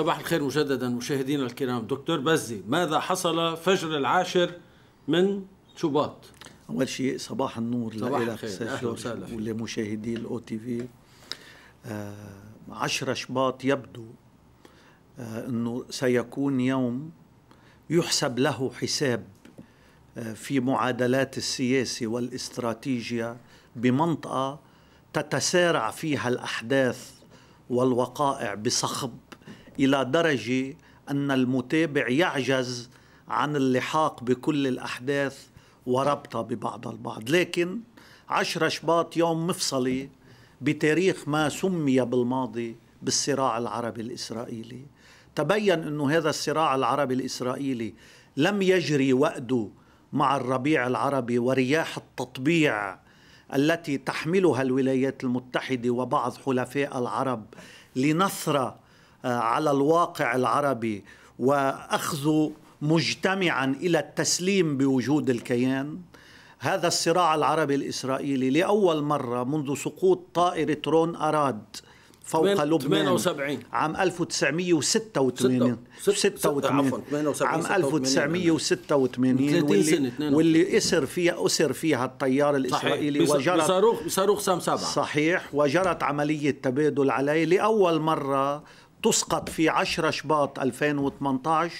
صباح الخير مجددا مشاهدينا الكرام دكتور بزي ماذا حصل فجر العاشر من شباط اول شيء صباح النور صباح لك ولمشاهدي الاو تي في 10 شباط يبدو آه انه سيكون يوم يحسب له حساب آه في معادلات السياسه والاستراتيجيا بمنطقه تتسارع فيها الاحداث والوقائع بصخب الى درجه ان المتابع يعجز عن اللحاق بكل الاحداث وربطها ببعض البعض لكن 10 شباط يوم مفصلي بتاريخ ما سمي بالماضي بالصراع العربي الاسرائيلي تبين انه هذا الصراع العربي الاسرائيلي لم يجري وأده مع الربيع العربي ورياح التطبيع التي تحملها الولايات المتحده وبعض حلفاء العرب لنثره على الواقع العربي واخذ مجتمعا الى التسليم بوجود الكيان هذا الصراع العربي الاسرائيلي لاول مره منذ سقوط طائره رون اراد فوق لبنان 78 عام 1986 86 عام 1986 واللي واللي اسر فيها اسر فيها الطيار الاسرائيلي وجرت بصاروخ بصاروخ سام سبعة صحيح وجرت عمليه تبادل عليه لاول مره تسقط في 10 شباط 2018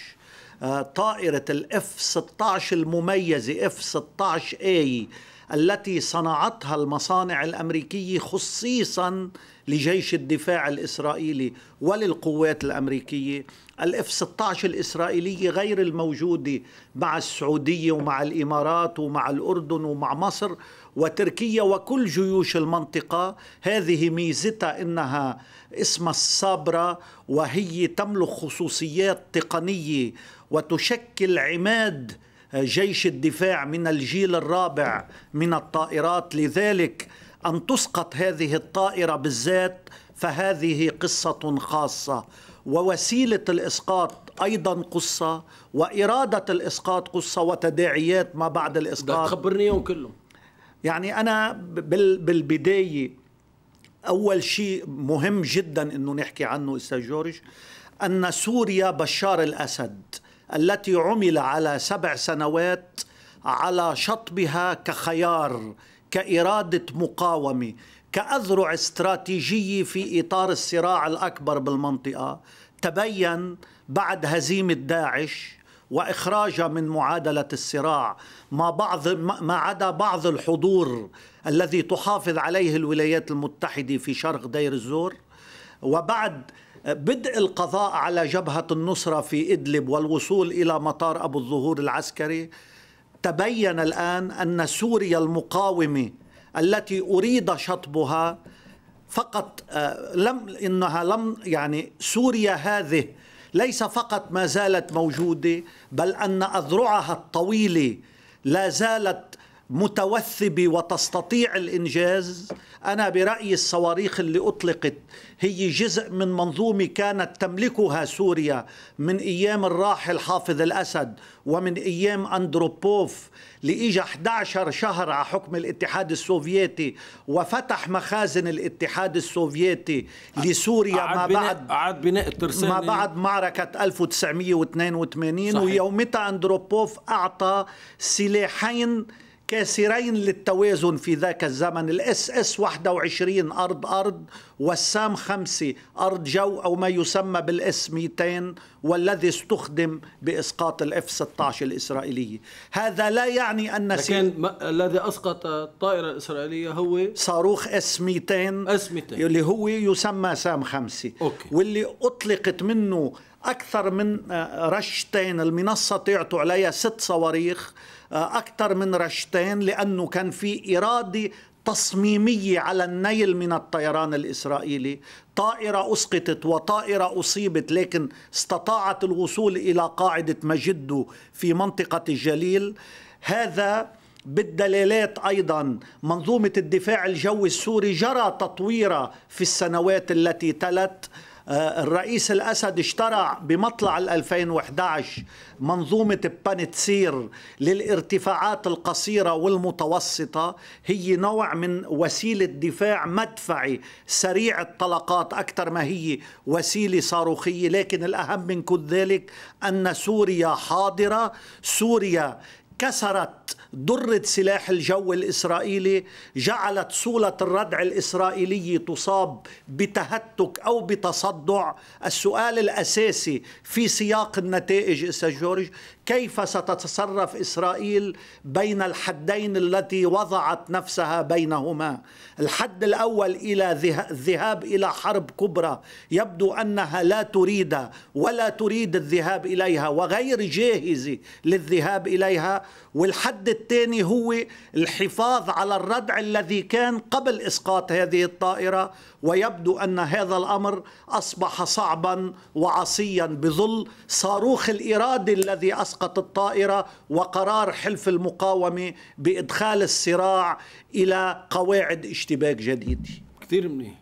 طائرة الاف 16 المميزة اف 16 اي التي صنعتها المصانع الأمريكية خصيصاً لجيش الدفاع الإسرائيلي وللقوات الأمريكية الاف 16 الإسرائيلية غير الموجودة مع السعودية ومع الإمارات ومع الأردن ومع مصر وتركيا وكل جيوش المنطقة هذه ميزتها أنها اسمها الصابرة وهي تملك خصوصيات تقنية وتشكل عماد جيش الدفاع من الجيل الرابع من الطائرات لذلك أن تسقط هذه الطائرة بالذات فهذه قصة خاصة ووسيلة الإسقاط أيضا قصة وإرادة الإسقاط قصة وتداعيات ما بعد الإسقاط تخبرني يوم كله يعني أنا بالبداية أول شيء مهم جدا أنه نحكي عنه أستاذ جورج أن سوريا بشار الأسد التي عمل على سبع سنوات على شطبها كخيار كإرادة مقاومة كأذرع استراتيجية في إطار الصراع الأكبر بالمنطقة تبين بعد هزيمة داعش واخراجها من معادله الصراع ما بعض ما عدا بعض الحضور الذي تحافظ عليه الولايات المتحده في شرق دير الزور وبعد بدء القضاء على جبهه النصره في ادلب والوصول الى مطار ابو الظهور العسكري تبين الان ان سوريا المقاومه التي اريد شطبها فقط آه، لم انها لم يعني سوريا هذه ليس فقط ما زالت موجوده بل ان اذرعها الطويله لا زالت متوثبة وتستطيع الإنجاز أنا برأيي الصواريخ اللي أطلقت هي جزء من منظومة كانت تملكها سوريا من أيام الراحل حافظ الأسد ومن أيام أندروبوف لإجا 11 شهر على حكم الاتحاد السوفيتي وفتح مخازن الاتحاد السوفيتي لسوريا ما بعد عاد بناء الترسانة ما بعد معركة 1982 صحيح. ويومتها أندروبوف أعطى سلاحين كاسرين للتوازن في ذاك الزمن الاس اس 21 ارض ارض والسام 5 ارض جو او ما يسمى بالاس 200 والذي استخدم باسقاط الاف 16 الاسرائيليه هذا لا يعني ان لكن الذي اسقط الطائره الاسرائيليه هو صاروخ اس 200 اس 200 اللي هو يسمى سام 5 أوكي. واللي اطلقت منه اكثر من آه، رشتين المنصه تعطوا عليها ست صواريخ أكثر من رشتين لأنه كان في إرادة تصميمية على النيل من الطيران الإسرائيلي طائرة أسقطت وطائرة أصيبت لكن استطاعت الوصول إلى قاعدة مجدو في منطقة الجليل هذا بالدلالات ايضا منظومه الدفاع الجوي السوري جرى تطويرها في السنوات التي تلت آه، الرئيس الأسد اشترع بمطلع 2011 منظومة بانتسير للارتفاعات القصيرة والمتوسطة هي نوع من وسيلة دفاع مدفعي سريع الطلقات أكثر ما هي وسيلة صاروخية لكن الأهم من كل ذلك أن سوريا حاضرة سوريا كسرت ضرة سلاح الجو الإسرائيلي جعلت صولة الردع الإسرائيلي تصاب بتهتك أو بتصدع السؤال الأساسي في سياق النتائج أستاذ جورج كيف ستتصرف إسرائيل بين الحدين التي وضعت نفسها بينهما الحد الأول إلى الذهاب إلى حرب كبرى يبدو أنها لا تريد ولا تريد الذهاب إليها وغير جاهزة للذهاب إليها والحد الثاني هو الحفاظ على الردع الذي كان قبل اسقاط هذه الطائره ويبدو ان هذا الامر اصبح صعبا وعصيا بظل صاروخ الاراده الذي اسقط الطائره وقرار حلف المقاومه بادخال الصراع الى قواعد اشتباك جديده. كثير منيح.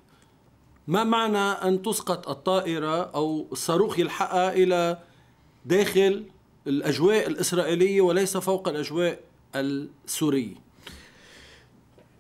ما معنى ان تسقط الطائره او الصاروخ يلحقها الى داخل الاجواء الاسرائيليه وليس فوق الاجواء السوري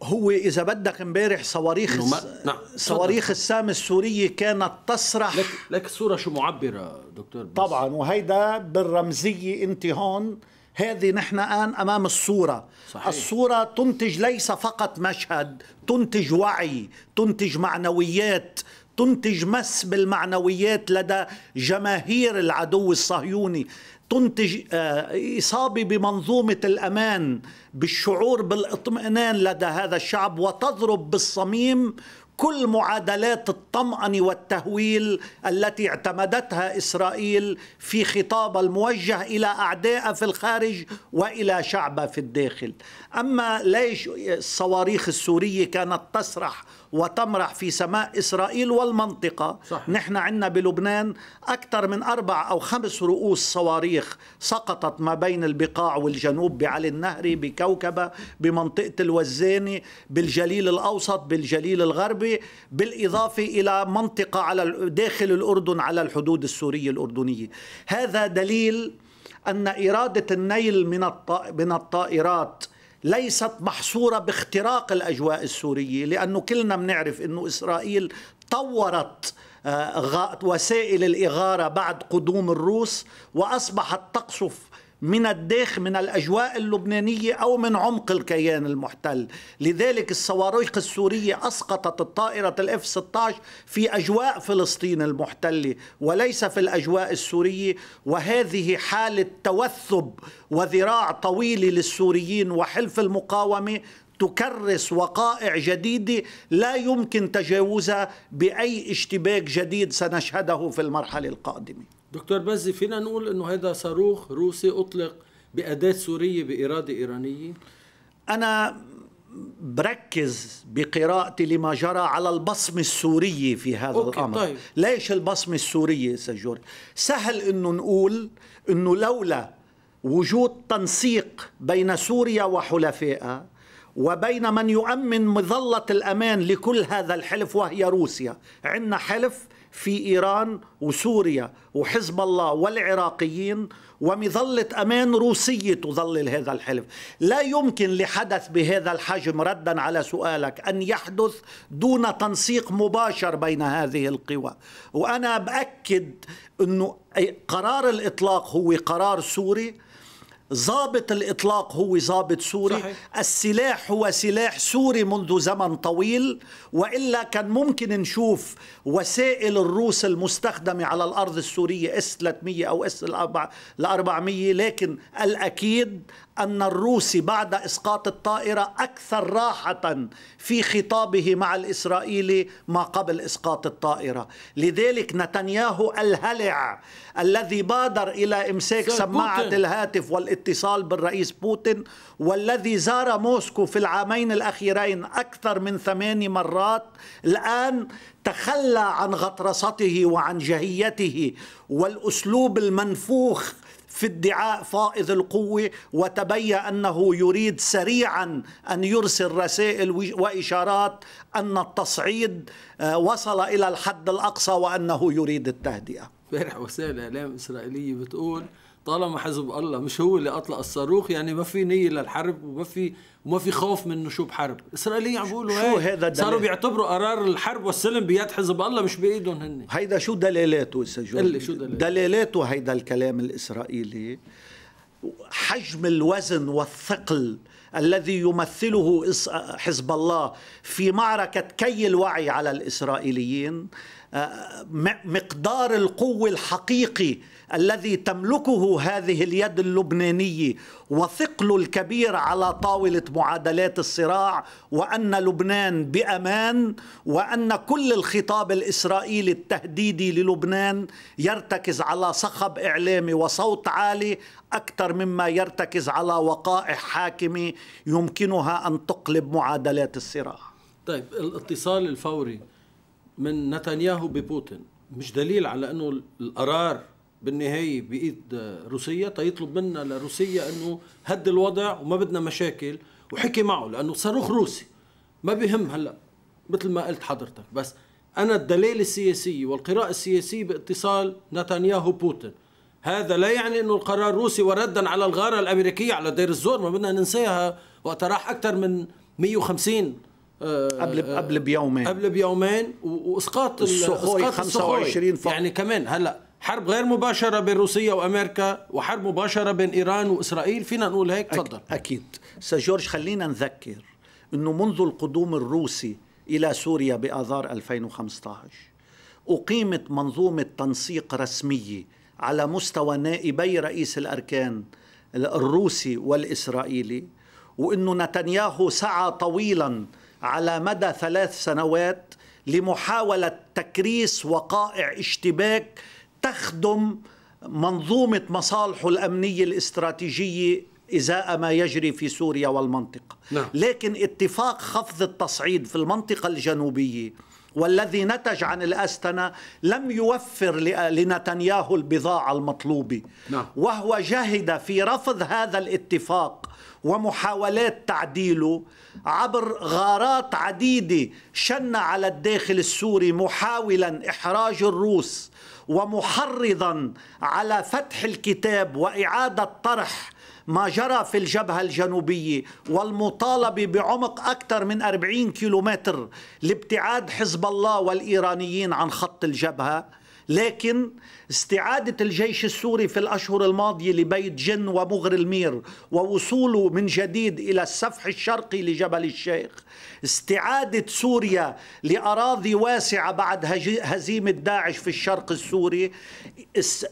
هو اذا بدك امبارح صواريخ نعم. نعم. صواريخ السام السوريه كانت تسرح لك لك الصوره شو معبره دكتور بس. طبعا وهيدا بالرمزيه انت هون هذه نحن الان امام الصوره صحيح. الصوره تنتج ليس فقط مشهد تنتج وعي تنتج معنويات تنتج مس بالمعنويات لدى جماهير العدو الصهيوني تنتج آه، إصابة بمنظومة الأمان بالشعور بالاطمئنان لدى هذا الشعب وتضرب بالصميم كل معادلات الطمأنة والتهويل التي اعتمدتها إسرائيل في خطابها الموجه إلى أعدائها في الخارج وإلى شعبها في الداخل أما ليش الصواريخ السورية كانت تسرح وتمرح في سماء إسرائيل والمنطقة صح. نحن عندنا بلبنان أكثر من أربع أو خمس رؤوس صواريخ سقطت ما بين البقاع والجنوب بعلي النهري بكوكبة بمنطقة الوزاني بالجليل الأوسط بالجليل الغربي بالإضافة إلى منطقة على داخل الأردن على الحدود السورية الأردنية هذا دليل أن إرادة النيل من الطائرات ليست محصورة باختراق الأجواء السورية لأنه كلنا بنعرف أنه إسرائيل طورت آه، وسائل الإغارة بعد قدوم الروس وأصبحت تقصف من الداخل من الأجواء اللبنانية أو من عمق الكيان المحتل لذلك الصواريخ السورية أسقطت الطائرة الاف 16 في أجواء فلسطين المحتلة وليس في الأجواء السورية وهذه حالة توثب وذراع طويلة للسوريين وحلف المقاومة تكرس وقائع جديده لا يمكن تجاوزها باي اشتباك جديد سنشهده في المرحله القادمه دكتور بزي فينا نقول انه هذا صاروخ روسي اطلق باداه سوريه باراده ايرانيه انا بركز بقراءتي لما جرى على البصمة السورية في هذا أوكي الأمر طيب. ليش البصمة السورية سجور سهل أنه نقول أنه لولا وجود تنسيق بين سوريا وحلفائها وبين من يؤمن مظلة الأمان لكل هذا الحلف وهي روسيا عندنا حلف في إيران وسوريا وحزب الله والعراقيين ومظلة أمان روسية تظلل هذا الحلف لا يمكن لحدث بهذا الحجم ردا على سؤالك أن يحدث دون تنسيق مباشر بين هذه القوى وأنا بأكد أنه قرار الإطلاق هو قرار سوري ضابط الإطلاق هو ضابط سوري صحيح. السلاح هو سلاح سوري منذ زمن طويل وإلا كان ممكن نشوف وسائل الروس المستخدمة على الأرض السورية s 300 أو أو 400 لكن الأكيد أن الروسي بعد إسقاط الطائرة أكثر راحة في خطابه مع الإسرائيلي ما قبل إسقاط الطائرة لذلك نتنياهو الهلع الذي بادر إلى إمساك سماعة الهاتف والاتصال بالرئيس بوتين والذي زار موسكو في العامين الأخيرين أكثر من ثماني مرات الآن تخلى عن غطرسته وعن جهيته والأسلوب المنفوخ في ادعاء فائض القوة وتبين أنه يريد سريعا أن يرسل رسائل وإشارات أن التصعيد آه، وصل إلى الحد الأقصى وأنه يريد التهدئة وسائل إعلام إسرائيلية بتقول طالما حزب الله مش هو اللي اطلق الصاروخ يعني ما في نيه للحرب وما في وما في خوف من نشوب حرب الاسرائيليين عم بيقولوا شو هذا إيه؟ دليل؟ صاروا بيعتبروا قرار الحرب والسلم بيد حزب الله مش بايدهم هن هيدا شو دلالاته سجون شو دلالاته دليلاته هيدا الكلام الاسرائيلي حجم الوزن والثقل الذي يمثله حزب الله في معركة كي الوعي على الإسرائيليين آه، مقدار القوة الحقيقي الذي تملكه هذه اليد اللبنانيه وثقله الكبير على طاوله معادلات الصراع وان لبنان بامان وان كل الخطاب الاسرائيلي التهديدي للبنان يرتكز على صخب اعلامي وصوت عالي اكثر مما يرتكز على وقائع حاكمه يمكنها ان تقلب معادلات الصراع. طيب الاتصال الفوري من نتنياهو ببوتين مش دليل على انه القرار بالنهاية بإيد روسيا تيطلب منا لروسيا أنه هد الوضع وما بدنا مشاكل وحكي معه لأنه صاروخ روسي ما بهم هلأ مثل ما قلت حضرتك بس أنا الدليل السياسي والقراءة السياسية باتصال نتنياهو بوتين هذا لا يعني أنه القرار روسي وردا على الغارة الأمريكية على دير الزور ما بدنا ننساها وقت راح أكثر من 150 آه، قبل قبل بيومين قبل بيومين واسقاط السخوي 25 فقط يعني كمان هلا حرب غير مباشرة بين روسيا وأمريكا وحرب مباشرة بين إيران وإسرائيل فينا نقول هيك تفضل أكيد سجورج خلينا نذكر أنه منذ القدوم الروسي إلى سوريا بآذار 2015 أقيمت منظومة تنسيق رسمية على مستوى نائبي رئيس الأركان الروسي والإسرائيلي وأنه نتنياهو سعى طويلا على مدى ثلاث سنوات لمحاولة تكريس وقائع اشتباك تخدم منظومة مصالحه الأمنية الاستراتيجية إزاء ما يجري في سوريا والمنطقة نعم. لكن اتفاق خفض التصعيد في المنطقة الجنوبية والذي نتج عن الأستنة لم يوفر لنتنياهو البضاعة المطلوبة نعم. وهو جهد في رفض هذا الاتفاق ومحاولات تعديله عبر غارات عديدة شن على الداخل السوري محاولا إحراج الروس ومحرضا على فتح الكتاب واعاده طرح ما جرى في الجبهة الجنوبية والمطالبة بعمق أكثر من 40 كيلومتر لابتعاد حزب الله والإيرانيين عن خط الجبهة لكن استعادة الجيش السوري في الأشهر الماضية لبيت جن ومغر المير ووصوله من جديد إلى السفح الشرقي لجبل الشيخ استعادة سوريا لأراضي واسعة بعد هزيمة داعش في الشرق السوري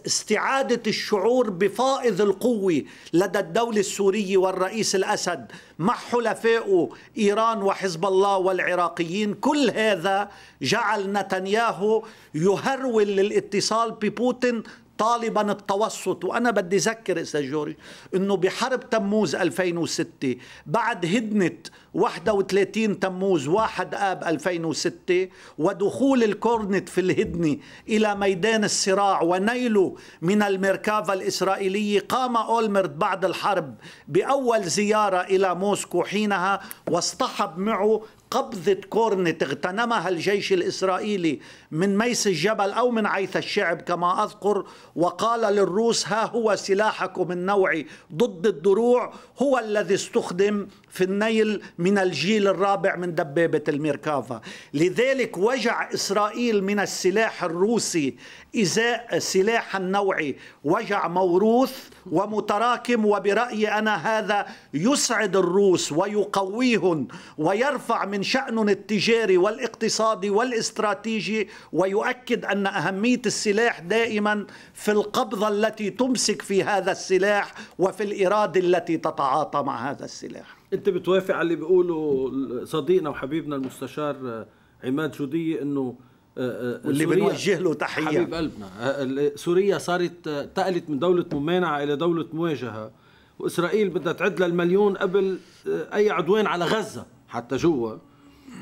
استعادة الشعور بفائض القوة لدى الدولة السورية والرئيس الأسد مع حلفائه إيران وحزب الله والعراقيين كل هذا جعل نتنياهو يهرول للاتصال ببوتين طالبا التوسط وانا بدي اذكر استاذ جورج انه بحرب تموز 2006 بعد هدنه 31 تموز 1 آب 2006 ودخول الكورنت في الهدنة إلى ميدان الصراع ونيله من الميركافا الإسرائيلية قام أولمرت بعد الحرب بأول زيارة إلى موسكو حينها واصطحب معه قبضة كورنت اغتنمها الجيش الإسرائيلي من ميس الجبل أو من عيث الشعب كما أذكر وقال للروس ها هو سلاحكم النوعي ضد الدروع هو الذي استخدم في النيل من الجيل الرابع من دبابة الميركافا لذلك وجع إسرائيل من السلاح الروسي إزاء سلاح النوعي وجع موروث ومتراكم وبرأيي أنا هذا يسعد الروس ويقويهم ويرفع من شأنهم التجاري والاقتصادي والاستراتيجي ويؤكد أن أهمية السلاح دائما في القبضة التي تمسك في هذا السلاح وفي الإرادة التي تتعاطى مع هذا السلاح انت بتوافق على اللي بيقوله صديقنا وحبيبنا المستشار عماد جوديه انه آه، آه، اللي بنوجه له تحيه حبيب قلبنا آه، سوريا صارت انتقلت من دوله ممانعه الى دوله مواجهه واسرائيل بدها تعد للمليون قبل اي عدوان على غزه حتى جوا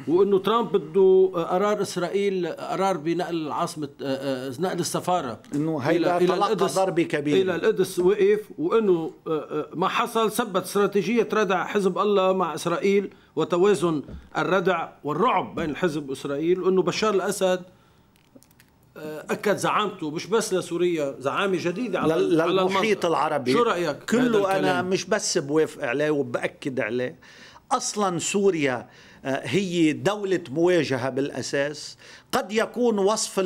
وانه ترامب بده قرار اسرائيل قرار بنقل عاصمه نقل السفاره انه هيدا الى القدس ضربه كبيره الى القدس وقف وانه آه، آه، ما حصل ثبت استراتيجيه ردع حزب الله مع اسرائيل وتوازن الردع والرعب بين الحزب واسرائيل وانه بشار الاسد آه، اكد زعامته مش بس لسوريا زعامه جديده على للمحيط العربي شو رايك كله انا مش بس بوافق عليه وباكد عليه اصلا سوريا هي دولة مواجهة بالأساس قد يكون وصف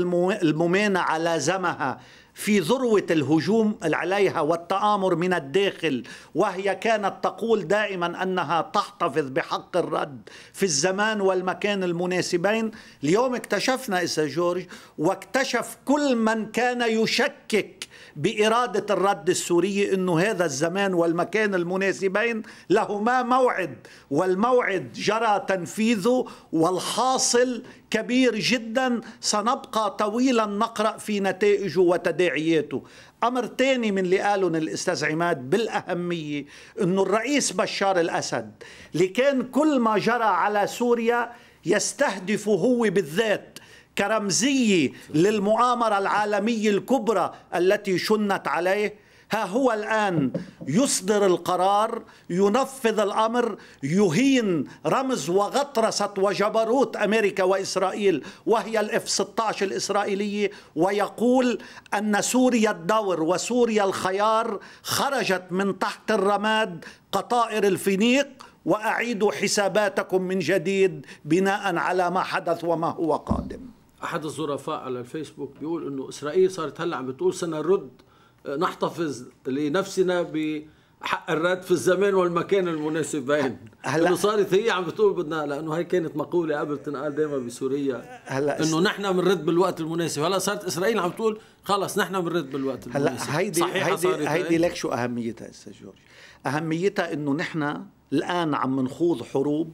الممانعة لازمها في ذروة الهجوم عليها والتآمر من الداخل وهي كانت تقول دائما أنها تحتفظ بحق الرد في الزمان والمكان المناسبين اليوم اكتشفنا إسا جورج واكتشف كل من كان يشكك بإرادة الرد السوري أنه هذا الزمان والمكان المناسبين لهما موعد والموعد جرى تنفيذه والحاصل كبير جدا سنبقى طويلا نقرأ في نتائجه وتداعياته أمر ثاني من اللي قاله الأستاذ عماد بالأهمية أنه الرئيس بشار الأسد اللي كان كل ما جرى على سوريا يستهدف هو بالذات كرمزية للمؤامرة العالمية الكبرى التي شنت عليه ها هو الآن يصدر القرار ينفذ الأمر يهين رمز وغطرسة وجبروت أمريكا وإسرائيل وهي الاف 16 الإسرائيلية ويقول أن سوريا الدور وسوريا الخيار خرجت من تحت الرماد قطائر الفينيق وأعيدوا حساباتكم من جديد بناء على ما حدث وما هو قادم أحد الظرفاء على الفيسبوك بيقول أنه إسرائيل صارت هلأ عم بتقول سنرد نحتفظ لنفسنا ب حق الرد في الزمان والمكان المناسبين هلا صارت هي عم بتقول بدنا لانه هي كانت مقوله قبل تنقال دائما بسوريا هلا انه نحن بنرد بالوقت المناسب هلا صارت اسرائيل عم تقول خلص نحن بنرد بالوقت المناسب هلا هيدي هيدي هيدي لك شو اهميتها استاذ جورج اهميتها انه نحن الان عم نخوض حروب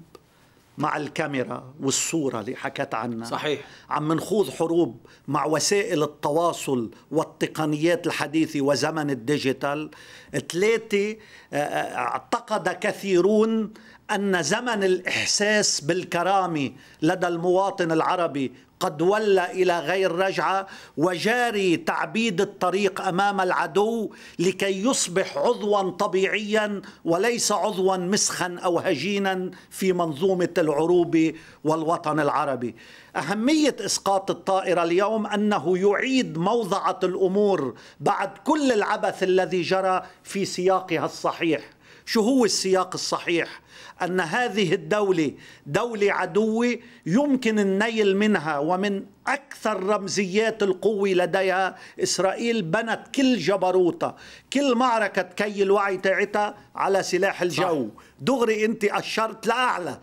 مع الكاميرا والصورة اللي حكت عنها صحيح عم نخوض حروب مع وسائل التواصل والتقنيات الحديثة وزمن الديجيتال ثلاثة آه، آه، اعتقد كثيرون أن زمن الإحساس بالكرامة لدى المواطن العربي قد ولى إلى غير رجعة وجاري تعبيد الطريق أمام العدو لكي يصبح عضوا طبيعيا وليس عضوا مسخا أو هجينا في منظومة العروبة والوطن العربي أهمية إسقاط الطائرة اليوم أنه يعيد موضعة الأمور بعد كل العبث الذي جرى في سياقها الصحيح شو هو السياق الصحيح أن هذه الدولة دولة عدوة يمكن النيل منها ومن أكثر رمزيات القوة لديها إسرائيل بنت كل جبروتها كل معركة كي الوعي تاعتها على سلاح الجو صح. دغري أنت أشرت لأعلى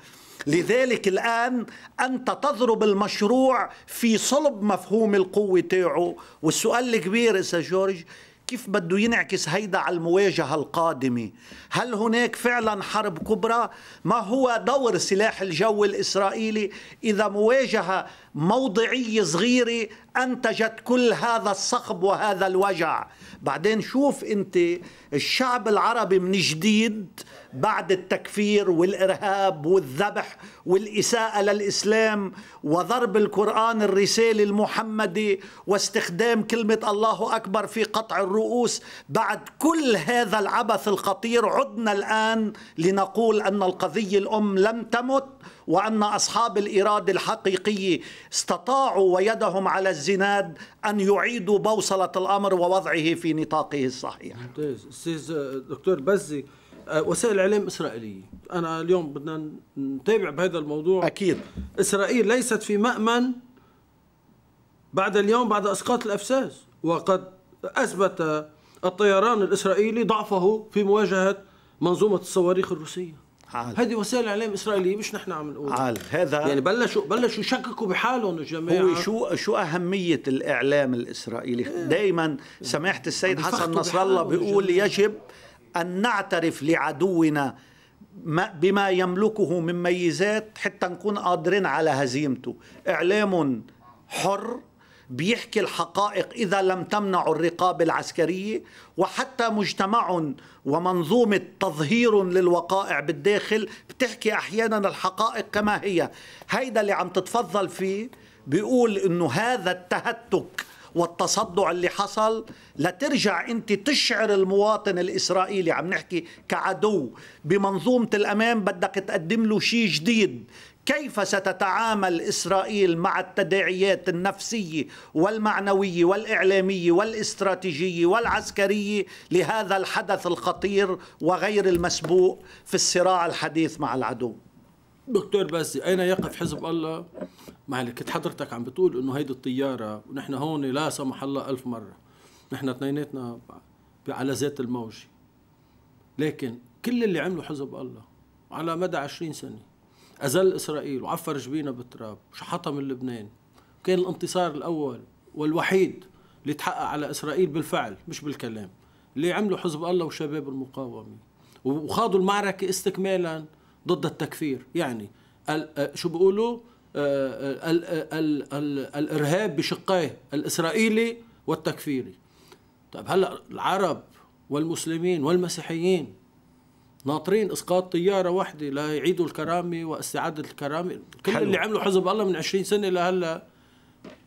لذلك الآن أنت تضرب المشروع في صلب مفهوم القوة تاعه والسؤال الكبير اذا جورج كيف بده ينعكس هيدا على المواجهة القادمة هل هناك فعلا حرب كبرى ما هو دور سلاح الجو الإسرائيلي إذا مواجهة موضعية صغيرة أنتجت كل هذا الصخب وهذا الوجع بعدين شوف أنت الشعب العربي من جديد بعد التكفير والإرهاب والذبح والإساءة للإسلام وضرب القرآن الرسالة المحمدي واستخدام كلمة الله أكبر في قطع الرؤوس بعد كل هذا العبث الخطير عدنا الآن لنقول أن القضية الأم لم تمت وأن أصحاب الإرادة الحقيقية استطاعوا ويدهم على الزناد أن يعيدوا بوصلة الأمر ووضعه في نطاقه الصحيح ممتاز أستاذ دكتور بزي آه، وسائل الاعلام اسرائيليه انا اليوم بدنا نتابع بهذا الموضوع اكيد اسرائيل ليست في مامن بعد اليوم بعد اسقاط الافساس وقد اثبت الطيران الاسرائيلي ضعفه في مواجهه منظومه الصواريخ الروسيه عال. هذه وسائل اعلام اسرائيليه مش نحن عم نقول عال. هذا يعني بلشوا بلشوا يشككوا بحالهم الجماعه هو شو شو اهميه الاعلام الاسرائيلي إيه. دائما سماحه السيد حسن نصر الله بيقول يجب أن نعترف لعدونا بما يملكه من ميزات حتى نكون قادرين على هزيمته إعلام حر بيحكي الحقائق إذا لم تمنع الرقابة العسكرية وحتى مجتمع ومنظومة تظهير للوقائع بالداخل بتحكي أحيانا الحقائق كما هي هيدا اللي عم تتفضل فيه بيقول انه هذا التهتك والتصدع اللي حصل لترجع أنت تشعر المواطن الإسرائيلي عم نحكي كعدو بمنظومة الأمان بدك تقدم له شيء جديد كيف ستتعامل اسرائيل مع التداعيات النفسيه والمعنويه والاعلاميه والاستراتيجيه والعسكريه لهذا الحدث الخطير وغير المسبوق في الصراع الحديث مع العدو دكتور باسي اين يقف حزب الله كنت حضرتك عم بتقول انه هيدي الطياره ونحن هون لا سمح الله ألف مره نحن اثنيناتنا على ذات الموجه لكن كل اللي عمله حزب الله على مدى عشرين سنه أزل إسرائيل وعفر جبينا بالتراب وشحطها من لبنان كان الانتصار الأول والوحيد اللي تحقق على إسرائيل بالفعل مش بالكلام اللي عمله حزب الله وشباب المقاومة وخاضوا المعركة استكمالا ضد التكفير يعني آه، شو بيقولوا آه، آه، ال ال ال الارهاب بشقيه الاسرائيلي والتكفيري طيب هلا العرب والمسلمين والمسيحيين ناطرين اسقاط طياره واحده ليعيدوا الكرامه واستعاده الكرامه كل حلو. اللي عمله حزب الله من 20 سنه لهلا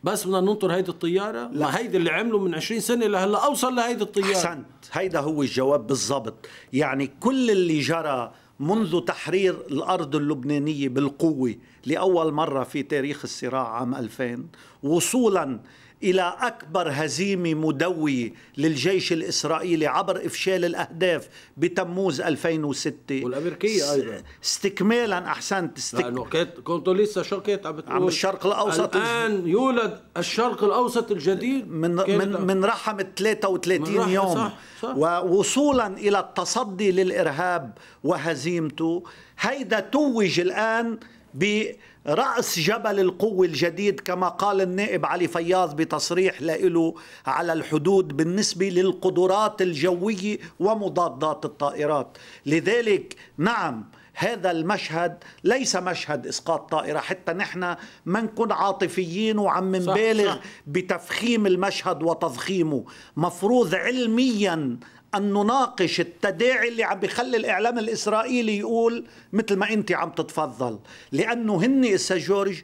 بس بدنا ننطر هيدي الطياره لا. ما هيدي اللي عمله من 20 سنه لهلا اوصل لهيدي الطياره احسنت هيدا هو الجواب بالضبط يعني كل اللي جرى منذ تحرير الأرض اللبنانية بالقوة لأول مرة في تاريخ الصراع عام 2000 وصولا الى اكبر هزيمه مدويه للجيش الاسرائيلي عبر افشال الاهداف بتموز 2006 والامريكيه ايضا استكمالا احسنت استك... لانه كنت كنت لسه شو كنت عم الشرق الاوسط الان الج... يولد الشرق الاوسط الجديد من من من رحم 33 من يوم صح صح ووصولا الى التصدي للارهاب وهزيمته هيدا توج الان ب رأس جبل القوة الجديد كما قال النائب علي فياض بتصريح له على الحدود بالنسبة للقدرات الجوية ومضادات الطائرات لذلك نعم هذا المشهد ليس مشهد اسقاط طائره حتى نحن ما نكون عاطفيين وعم نبالغ بتفخيم المشهد وتضخيمه مفروض علميا أن نناقش التداعي اللي عم بيخلي الإعلام الإسرائيلي يقول مثل ما أنت عم تتفضل لأنه هني إسا جورج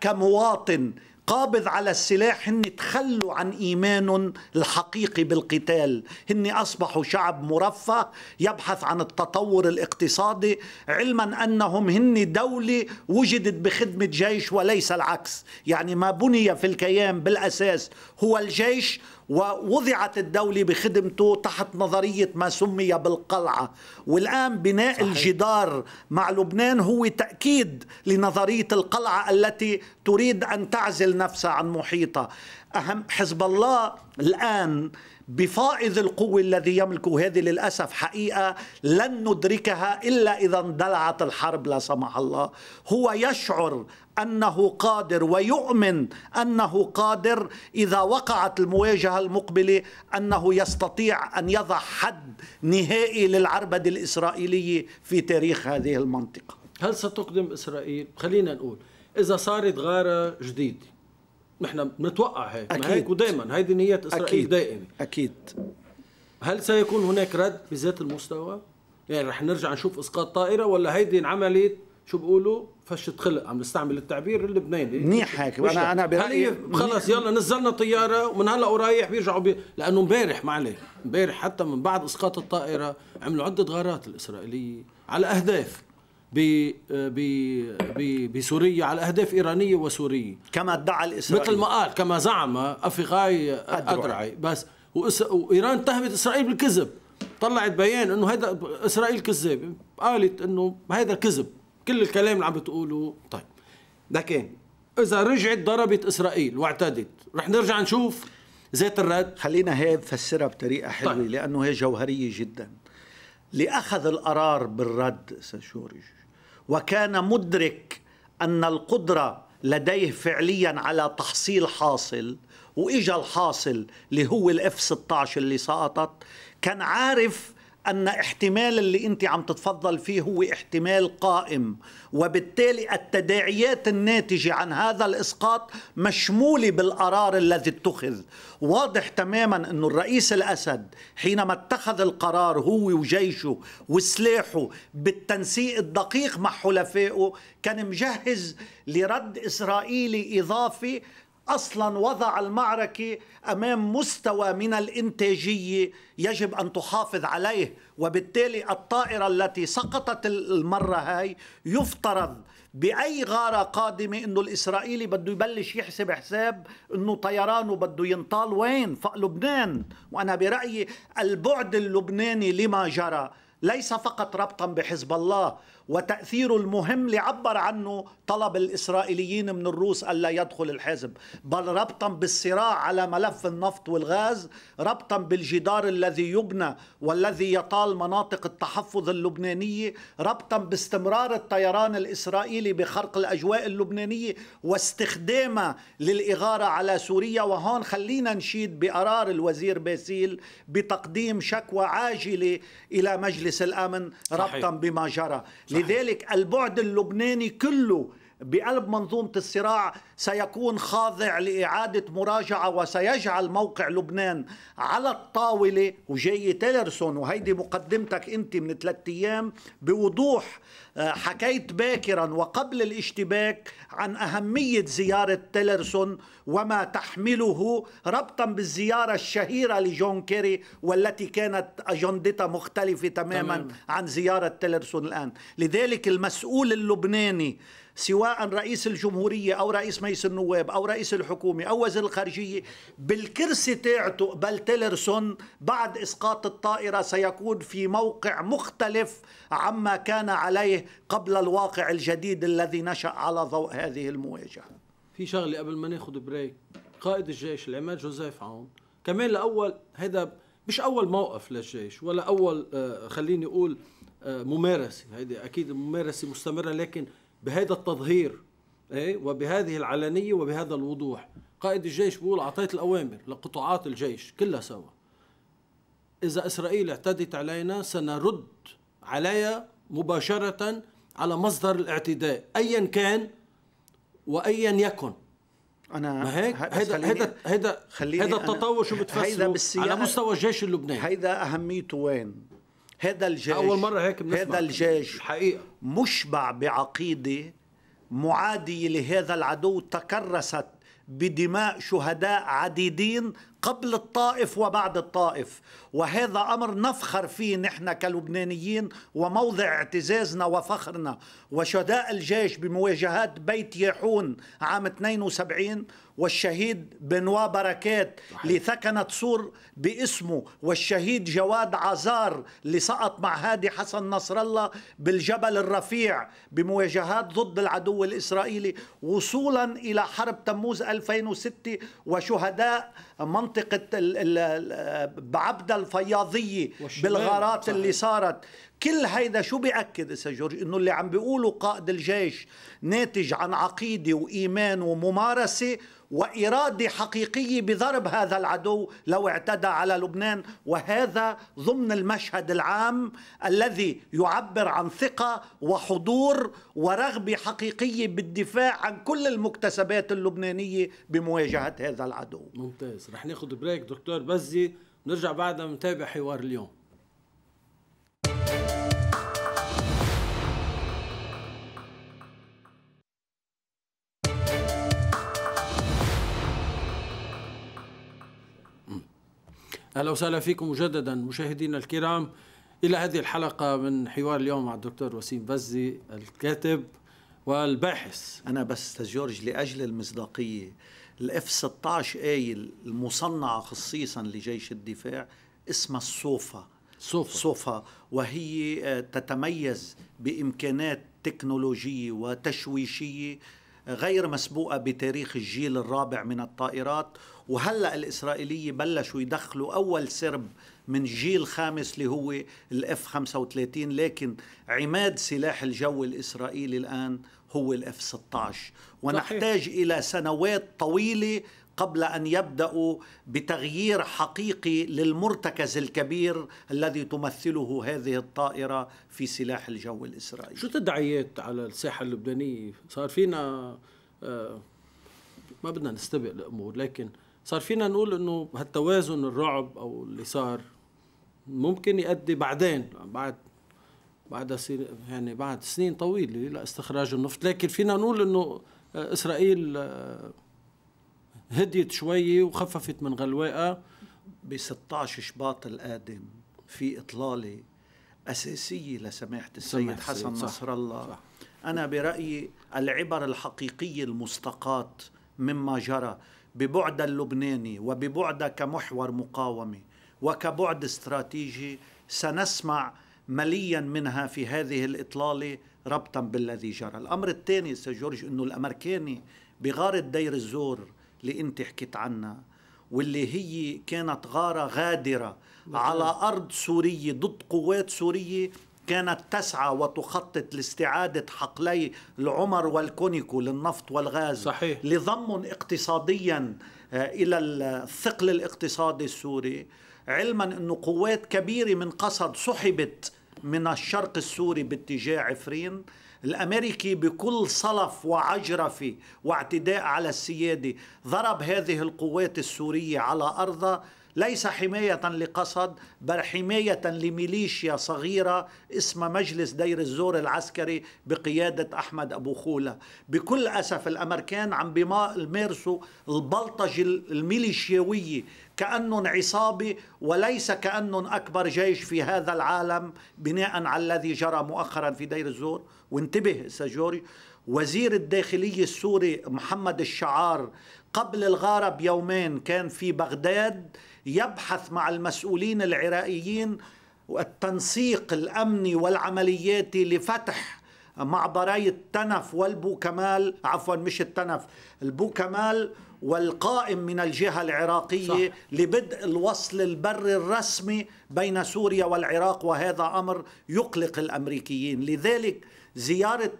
كمواطن قابض على السلاح هن تخلوا عن إيمان الحقيقي بالقتال هن أصبحوا شعب مرفه يبحث عن التطور الاقتصادي علما أنهم هن دولة وجدت بخدمة جيش وليس العكس يعني ما بني في الكيان بالأساس هو الجيش ووضعت الدولة بخدمته تحت نظرية ما سمي بالقلعة والآن بناء صحيح. الجدار مع لبنان هو تأكيد لنظرية القلعة التي تريد أن تعزل نفسها عن محيطها أهم حزب الله الآن بفائض القوة الذي يملكه هذه للأسف حقيقة لن ندركها إلا إذا اندلعت الحرب لا سمح الله هو يشعر أنه قادر ويؤمن أنه قادر إذا وقعت المواجهة المقبلة أنه يستطيع أن يضع حد نهائي للعربدة الإسرائيلية في تاريخ هذه المنطقة هل ستقدم إسرائيل؟ خلينا نقول إذا صارت غارة جديدة نحن بنتوقع هيك أكيد. هيك ودائما هيدي نية إسرائيل أكيد. دائمة أكيد هل سيكون هناك رد بذات المستوى؟ يعني رح نرجع نشوف اسقاط طائره ولا هيدي انعملت شو بيقولوا فشة خلق عم نستعمل التعبير اللبناني منيح هيك انا انا برايي خلص يلا نزلنا طياره ومن هلا ورايح بيرجعوا بي... لانه امبارح معلش امبارح حتى من بعد اسقاط الطائره عملوا عده غارات الاسرائيليه على اهداف بسوريا على أهداف إيرانية وسورية كما ادعى الاسرائيلي مثل ما قال كما زعم أفغاي أدرعي بس وإيران اتهمت إسرائيل بالكذب طلعت بيان انه هيدا اسرائيل كذاب قالت انه هيدا كذب كل الكلام اللي عم بتقوله طيب لكن اذا رجعت ضربت اسرائيل واعتدت رح نرجع نشوف ذات الرد خلينا هي نفسرها بطريقه حلوه طيب. لانه هي جوهريه جدا اللي اخذ القرار بالرد استاذ وكان مدرك أن القدرة لديه فعليا على تحصيل حاصل وإجا الحاصل اللي هو الاف 16 اللي سقطت كان عارف ان احتمال اللي انت عم تتفضل فيه هو احتمال قائم وبالتالي التداعيات الناتجه عن هذا الاسقاط مشموله بالقرار الذي اتخذ واضح تماما أن الرئيس الاسد حينما اتخذ القرار هو وجيشه وسلاحه بالتنسيق الدقيق مع حلفائه كان مجهز لرد اسرائيلي اضافي اصلا وضع المعركه امام مستوى من الانتاجيه يجب ان تحافظ عليه وبالتالي الطائره التي سقطت المره هاي يفترض باي غاره قادمه انه الاسرائيلي بده يبلش يحسب حساب انه طيرانه بده ينطال وين فوق لبنان وانا برايي البعد اللبناني لما جرى ليس فقط ربطا بحزب الله وتأثيره المهم اللي عبر عنه طلب الإسرائيليين من الروس ألا يدخل الحزب بل ربطا بالصراع على ملف النفط والغاز ربطا بالجدار الذي يبنى والذي يطال مناطق التحفظ اللبنانية ربطا باستمرار الطيران الإسرائيلي بخرق الأجواء اللبنانية واستخدامه للإغارة على سوريا وهون خلينا نشيد بقرار الوزير باسيل بتقديم شكوى عاجلة إلى مجلس الأمن ربطا بما جرى لذلك البعد اللبناني كله بقلب منظومة الصراع سيكون خاضع لإعادة مراجعة وسيجعل موقع لبنان على الطاولة وجاي تيلرسون وهيدي مقدمتك أنت من ثلاثة أيام بوضوح آه، حكيت باكرا وقبل الاشتباك عن أهمية زيارة تيلرسون وما تحمله ربطا بالزيارة الشهيرة لجون كيري والتي كانت أجندتها مختلفة تماما عن زيارة تيلرسون الآن لذلك المسؤول اللبناني سواء رئيس الجمهورية أو رئيس مجلس النواب أو رئيس الحكومة أو وزير الخارجية بالكرسي تاعته بل تيلرسون بعد إسقاط الطائرة سيكون في موقع مختلف عما كان عليه قبل الواقع الجديد الذي نشأ على ضوء هذه المواجهة في شغلة قبل ما ناخذ بريك قائد الجيش العماد جوزيف عون كمان لأول هذا مش أول موقف للجيش ولا أول آه، خليني أقول آه، ممارسة هيدي أكيد ممارسة مستمرة لكن بهذا التظهير ايه وبهذه العلنيه وبهذا الوضوح قائد الجيش بيقول اعطيت الاوامر لقطاعات الجيش كلها سوا اذا اسرائيل اعتدت علينا سنرد عليها مباشره على مصدر الاعتداء ايا كان وايا يكن انا ما هيك هيدا هيدا هيدا هيدا التطور شو بتفسره على مستوى الجيش اللبناني هيدا اهميته وين هذا الجيش اول مره هيك بنسمع هذا الجيش الحقيقه مشبع بعقيده معاديه لهذا العدو تكرست بدماء شهداء عديدين قبل الطائف وبعد الطائف وهذا أمر نفخر فيه نحن كلبنانيين وموضع اعتزازنا وفخرنا وشهداء الجيش بمواجهات بيت يحون عام 72 والشهيد بنوا بركات لثكنت سور باسمه والشهيد جواد عزار اللي سقط مع هادي حسن نصر الله بالجبل الرفيع بمواجهات ضد العدو الإسرائيلي وصولا إلى حرب تموز 2006 وشهداء منطقة بعبدة الفياضية بالغارات صحيح. اللي صارت كل هيدا شو بيأكد إسا جورج إنه اللي عم بيقوله قائد الجيش ناتج عن عقيدة وإيمان وممارسة وإرادة حقيقية بضرب هذا العدو لو اعتدى على لبنان وهذا ضمن المشهد العام الذي يعبر عن ثقة وحضور ورغبة حقيقية بالدفاع عن كل المكتسبات اللبنانية بمواجهة هذا العدو ممتاز رح ناخذ بريك دكتور بزي نرجع بعدها نتابع حوار اليوم اهلا وسهلا فيكم مجددا مشاهدينا الكرام الى هذه الحلقه من حوار اليوم مع الدكتور وسيم بزي الكاتب والباحث انا بس جورج لاجل المصداقيه الاف 16 اي المصنعه خصيصا لجيش الدفاع اسمها الصوفا صوفا صوفا وهي آه، تتميز بإمكانات تكنولوجية وتشويشية غير مسبوقة بتاريخ الجيل الرابع من الطائرات وهلا الاسرائيليه بلشوا يدخلوا اول سرب من جيل خامس اللي هو الاف 35 لكن عماد سلاح الجو الاسرائيلي الان هو الاف 16 ونحتاج صحيح. الى سنوات طويله قبل ان يبداوا بتغيير حقيقي للمرتكز الكبير الذي تمثله هذه الطائره في سلاح الجو الاسرائيلي. شو تدعيات على الساحه اللبنانيه؟ صار فينا آه ما بدنا نستبق الامور لكن صار فينا نقول انه هالتوازن الرعب او اللي صار ممكن يؤدي بعدين بعد بعد يعني بعد سنين طويله لاستخراج النفط لكن فينا نقول انه اسرائيل آه، هديت شوي وخففت من غلوائها ب 16 شباط القادم في اطلاله اساسيه لسماحه السيد حسن نصر الله صح. انا برايي العبر الحقيقيه المستقاه مما جرى ببعد اللبناني وببعد كمحور مقاومة وكبعد استراتيجي سنسمع مليا منها في هذه الإطلالة ربطا بالذي جرى الأمر الثاني جورج أنه الأمريكاني بغارة دير الزور اللي أنت حكيت عنها واللي هي كانت غارة غادرة على أرض سورية ضد قوات سورية كانت تسعى وتخطط لاستعادة حقلي العمر والكونيكو للنفط والغاز صحيح. لضم اقتصاديا آه، إلى الثقل الاقتصادي السوري علما أن قوات كبيرة من قسد سحبت من الشرق السوري باتجاه عفرين الامريكي بكل صلف وعجرفه واعتداء على السياده ضرب هذه القوات السوريه على ارضها ليس حماية لقصد بل حماية لميليشيا صغيرة اسمها مجلس دير الزور العسكري بقيادة أحمد أبو خولة بكل أسف الأمريكان عم بيمارسوا البلطجة الميليشياوية كأنهم عصابة وليس كأنهم أكبر جيش في هذا العالم بناء على الذي جرى مؤخرا في دير الزور وانتبه سجوري وزير الداخلية السوري محمد الشعار قبل الغارة بيومين كان في بغداد يبحث مع المسؤولين العراقيين التنسيق الأمني والعملياتي لفتح معبري التنف والبوكمال عفوا مش التنف البوكمال والقائم من الجهة العراقية صح. لبدء الوصل البري الرسمي بين سوريا والعراق وهذا أمر يقلق الأمريكيين لذلك زيارة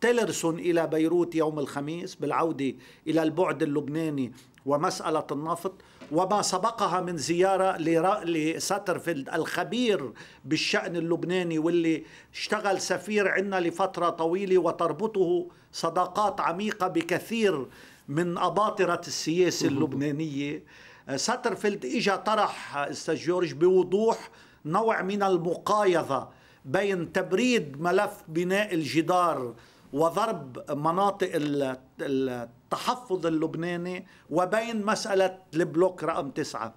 تيلرسون إلى بيروت يوم الخميس بالعودة إلى البعد اللبناني ومسألة النفط وما سبقها من زيارة لساترفيلد الخبير بالشأن اللبناني واللي اشتغل سفير عنا لفترة طويلة وتربطه صداقات عميقة بكثير من أباطرة السياسة اللبنانية ساترفيلد إجا طرح استاذ جورج بوضوح نوع من المقايضة بين تبريد ملف بناء الجدار وضرب مناطق التحفظ اللبناني وبين مسألة البلوك رقم تسعة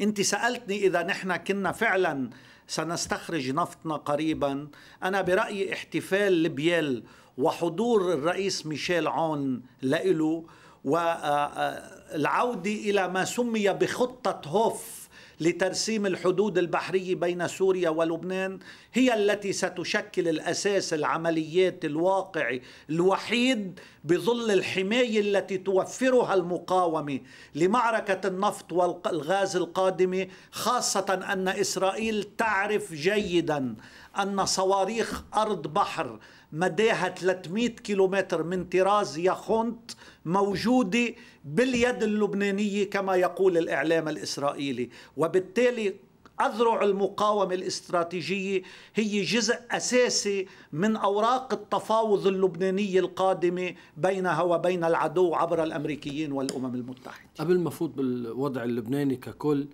أنت سألتني إذا نحن كنا فعلا سنستخرج نفطنا قريبا أنا برأيي احتفال لبيال وحضور الرئيس ميشيل عون لإله والعودة آه، آه، إلى ما سمي بخطة هوف لترسيم الحدود البحرية بين سوريا ولبنان هي التي ستشكل الأساس العمليات الواقعي الوحيد بظل الحماية التي توفرها المقاومة لمعركة النفط والغاز القادمة خاصة أن إسرائيل تعرف جيدا أن صواريخ أرض بحر مداها 300 كيلومتر من طراز يخونت موجودة باليد اللبنانية كما يقول الإعلام الإسرائيلي وبالتالي أذرع المقاومة الاستراتيجية هي جزء أساسي من أوراق التفاوض اللبنانية القادمة بينها وبين العدو عبر الأمريكيين والأمم المتحدة قبل ما فوت بالوضع اللبناني ككل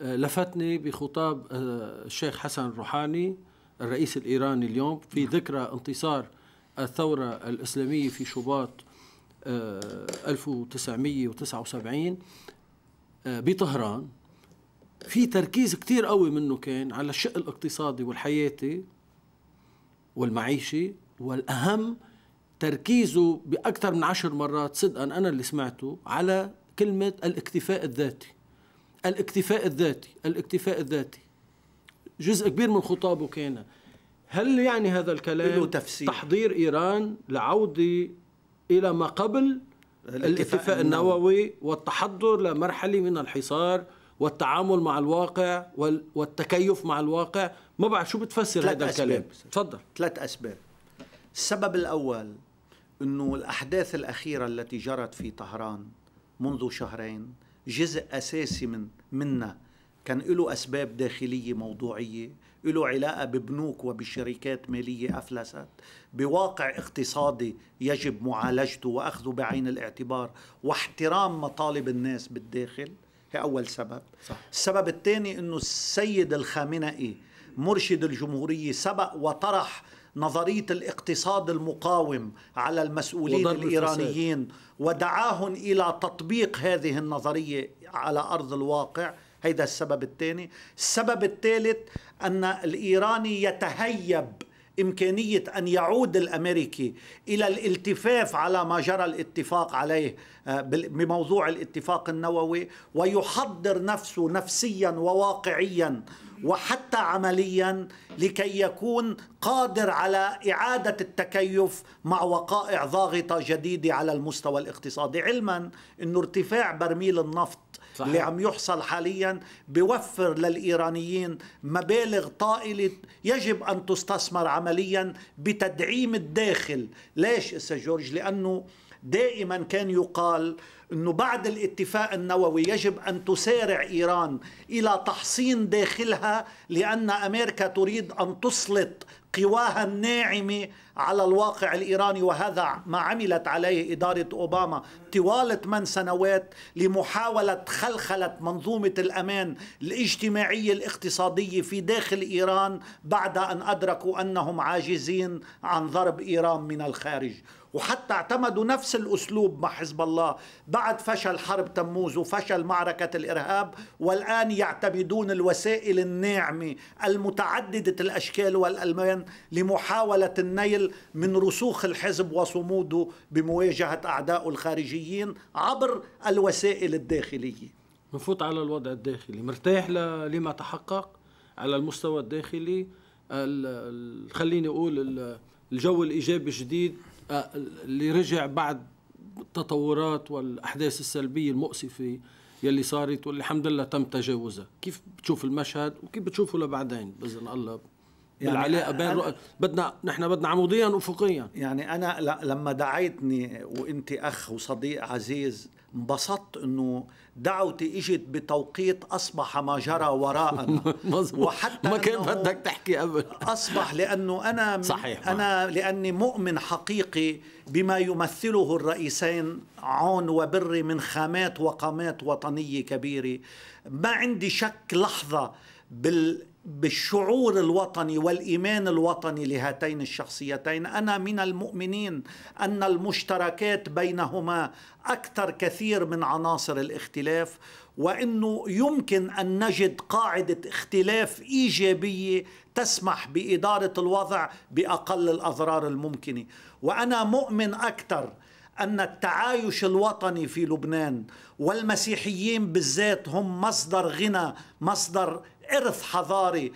آه، لفتني بخطاب آه، الشيخ حسن روحاني الرئيس الإيراني اليوم في ذكرى انتصار الثورة الإسلامية في شباط 1979 آه، آه، بطهران في تركيز كتير قوي منه كان على الشق الاقتصادي والحياتي والمعيشي والأهم تركيزه بأكثر من عشر مرات صدقا أنا اللي سمعته على كلمة الاكتفاء الذاتي الاكتفاء الذاتي الاكتفاء الذاتي جزء كبير من خطابه كان هل يعني هذا الكلام تفسير. تحضير إيران لعودة إلى ما قبل الاتفاق النووي والتحضر لمرحلة من الحصار والتعامل مع الواقع والتكيف مع الواقع ما بعرف شو بتفسر هذا الكلام تفضل ثلاث أسباب السبب الأول أنه الأحداث الأخيرة التي جرت في طهران منذ شهرين جزء أساسي من منا كان له أسباب داخلية موضوعية له علاقة ببنوك وبشركات مالية أفلست بواقع اقتصادي يجب معالجته وأخذه بعين الاعتبار واحترام مطالب الناس بالداخل هي أول سبب صح. السبب الثاني أنه السيد الخامنئي مرشد الجمهورية سبق وطرح نظرية الاقتصاد المقاوم على المسؤولين الإيرانيين الفساد. ودعاهم إلى تطبيق هذه النظرية على أرض الواقع هيدا السبب الثاني السبب الثالث أن الإيراني يتهيب إمكانية أن يعود الأمريكي إلى الالتفاف على ما جرى الاتفاق عليه آه، بموضوع الاتفاق النووي ويحضر نفسه نفسيا وواقعيا وحتى عمليا لكي يكون قادر على إعادة التكيف مع وقائع ضاغطة جديدة على المستوى الاقتصادي علما أن ارتفاع برميل النفط صحيح. اللي عم يحصل حاليا بيوفر للإيرانيين مبالغ طائلة يجب أن تستثمر عمليا بتدعيم الداخل ليش إسا جورج لأنه دائما كان يقال انه بعد الاتفاق النووي يجب ان تسارع ايران الى تحصين داخلها لان امريكا تريد ان تسلط قواها الناعمه على الواقع الإيراني وهذا ما عملت عليه إدارة أوباما طوال ثمان سنوات لمحاولة خلخلة منظومة الأمان الاجتماعية الاقتصادية في داخل إيران بعد أن أدركوا أنهم عاجزين عن ضرب إيران من الخارج وحتى اعتمدوا نفس الاسلوب مع حزب الله بعد فشل حرب تموز وفشل معركه الارهاب والان يعتمدون الوسائل الناعمه المتعدده الاشكال والالوان لمحاوله النيل من رسوخ الحزب وصموده بمواجهة أعدائه الخارجيين عبر الوسائل الداخلية بنفوت على الوضع الداخلي مرتاح لما تحقق على المستوى الداخلي خليني أقول الجو الإيجابي الجديد آه، اللي رجع بعد التطورات والأحداث السلبية المؤسفة يلي صارت واللي الحمد لله تم تجاوزها كيف بتشوف المشهد وكيف بتشوفه لبعدين بإذن الله يعني بين رو... بدنا نحن بدنا عموديا افقيا يعني انا ل... لما دعيتني وانت اخ وصديق عزيز انبسطت انه دعوتي اجت بتوقيت اصبح ما جرى وراءنا وحتى ما كان بدك تحكي قبل اصبح لانه انا صحيح انا لاني مؤمن حقيقي بما يمثله الرئيسين عون وبري من خامات وقامات وطنيه كبيره ما عندي شك لحظه بال بالشعور الوطني والايمان الوطني لهاتين الشخصيتين انا من المؤمنين ان المشتركات بينهما اكثر كثير من عناصر الاختلاف وانه يمكن ان نجد قاعده اختلاف ايجابيه تسمح باداره الوضع باقل الاضرار الممكنه وانا مؤمن اكثر ان التعايش الوطني في لبنان والمسيحيين بالذات هم مصدر غنى مصدر إرث حضاري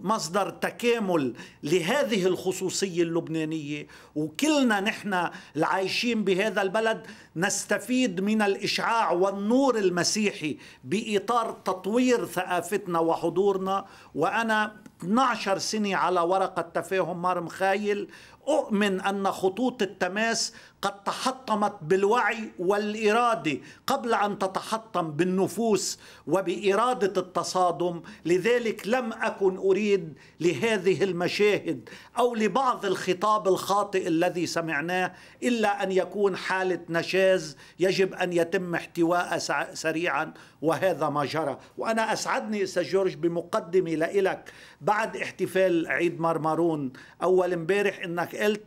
مصدر تكامل لهذه الخصوصية اللبنانية وكلنا نحن العايشين بهذا البلد نستفيد من الإشعاع والنور المسيحي بإطار تطوير ثقافتنا وحضورنا وأنا 12 سنة على ورقة تفاهم مار مخايل أؤمن أن خطوط التماس قد تحطمت بالوعي والإرادة قبل أن تتحطم بالنفوس وبإرادة التصادم لذلك لم أكن أريد لهذه المشاهد أو لبعض الخطاب الخاطئ الذي سمعناه إلا أن يكون حالة نشاز يجب أن يتم احتواء سريعا وهذا ما جرى وأنا أسعدني أستاذ جورج بمقدمة لإلك بعد احتفال عيد مرمرون أول امبارح إنك قلت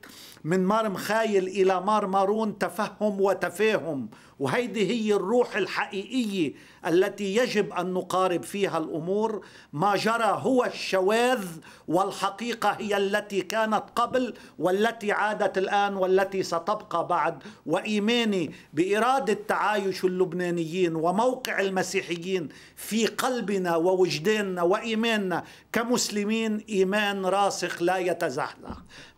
من مار مخايل إلى مار مارون تفهم وتفاهم وهيدي هي الروح الحقيقية التي يجب أن نقارب فيها الأمور ما جرى هو الشواذ والحقيقة هي التي كانت قبل والتي عادت الآن والتي ستبقى بعد وإيماني بإرادة تعايش اللبنانيين وموقع المسيحيين في قلبنا ووجداننا وإيماننا كمسلمين إيمان راسخ لا يتزحزح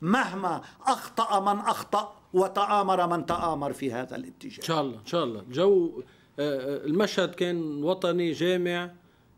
مهما أخطأ أخطأ من أخطأ وتآمر من تآمر في هذا الاتجاه إن شاء الله إن شاء الله جو آه، آه، المشهد كان وطني جامع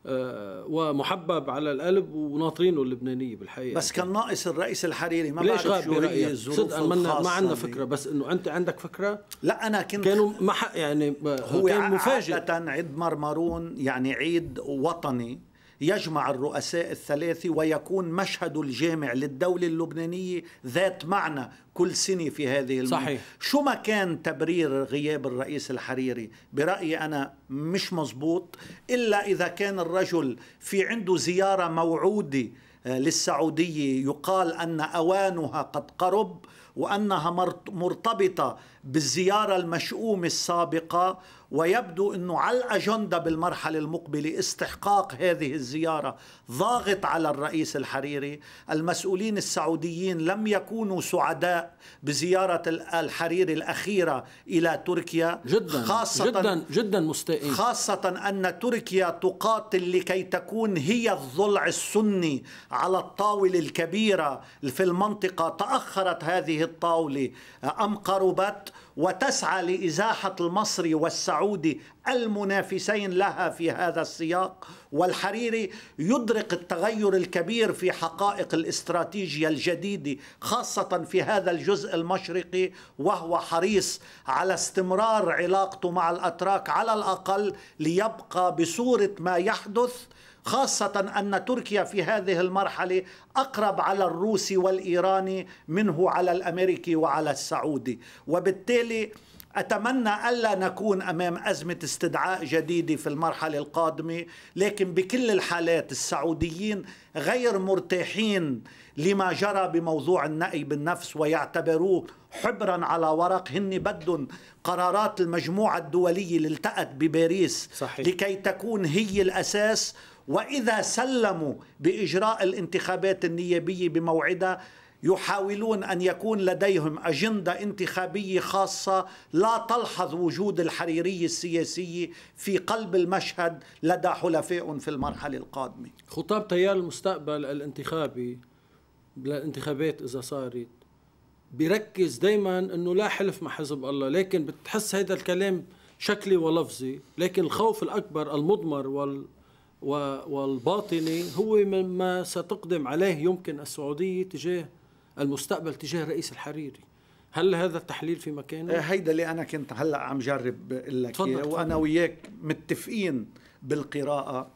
آه، ومحبب على القلب وناطرينه اللبنانيه بالحقيقه بس كان ناقص الرئيس الحريري ما ليش بعرف شو هي الظروف صدقا ما عندنا فكره بس انه انت عندك فكره لا انا كنت كانوا ما يعني هو كان مفاجئ عادة عيد مرمرون يعني عيد وطني يجمع الرؤساء الثلاثة ويكون مشهد الجامع للدولة اللبنانية ذات معنى كل سنة في هذه المنطقة صحيح. شو ما كان تبرير غياب الرئيس الحريري برأيي أنا مش مزبوط إلا إذا كان الرجل في عنده زيارة موعودة آه، للسعودية يقال أن أوانها قد قرب وأنها مرتبطة بالزيارة المشؤومة السابقة ويبدو أنه على الأجندة بالمرحلة المقبلة استحقاق هذه الزيارة ضاغط على الرئيس الحريري المسؤولين السعوديين لم يكونوا سعداء بزيارة الحريري الأخيرة إلى تركيا جدا خاصة جدا جدا مستائين خاصة أن تركيا تقاتل لكي تكون هي الضلع السني على الطاولة الكبيرة في المنطقة تأخرت هذه الطاولة أم قربت وتسعى لازاحه المصري والسعودي المنافسين لها في هذا السياق والحريري يدرك التغير الكبير في حقائق الاستراتيجيه الجديده خاصه في هذا الجزء المشرقي وهو حريص على استمرار علاقته مع الاتراك على الاقل ليبقى بصوره ما يحدث خاصة أن تركيا في هذه المرحلة أقرب على الروسي والإيراني منه على الأمريكي وعلى السعودي وبالتالي أتمنى ألا نكون أمام أزمة استدعاء جديدة في المرحلة القادمة لكن بكل الحالات السعوديين غير مرتاحين لما جرى بموضوع النأي بالنفس ويعتبروه حبرا على ورق هن بدهم قرارات المجموعة الدولية اللي التقت بباريس صحيح. لكي تكون هي الأساس وإذا سلموا بإجراء الانتخابات النيابية بموعدها يحاولون أن يكون لديهم أجندة انتخابية خاصة لا تلحظ وجود الحريرية السياسية في قلب المشهد لدى حلفائهم في المرحلة القادمة خطاب تيار المستقبل الانتخابي للانتخابات اذا صارت بيركز دائما انه لا حلف مع حزب الله لكن بتحس هذا الكلام شكلي ولفظي لكن الخوف الاكبر المضمر وال والباطني هو مما ستقدم عليه يمكن السعوديه تجاه المستقبل تجاه الرئيس الحريري هل هذا التحليل في مكانه؟ آه، هيدا اللي انا كنت هلا عم جرب لك وانا وياك متفقين بالقراءه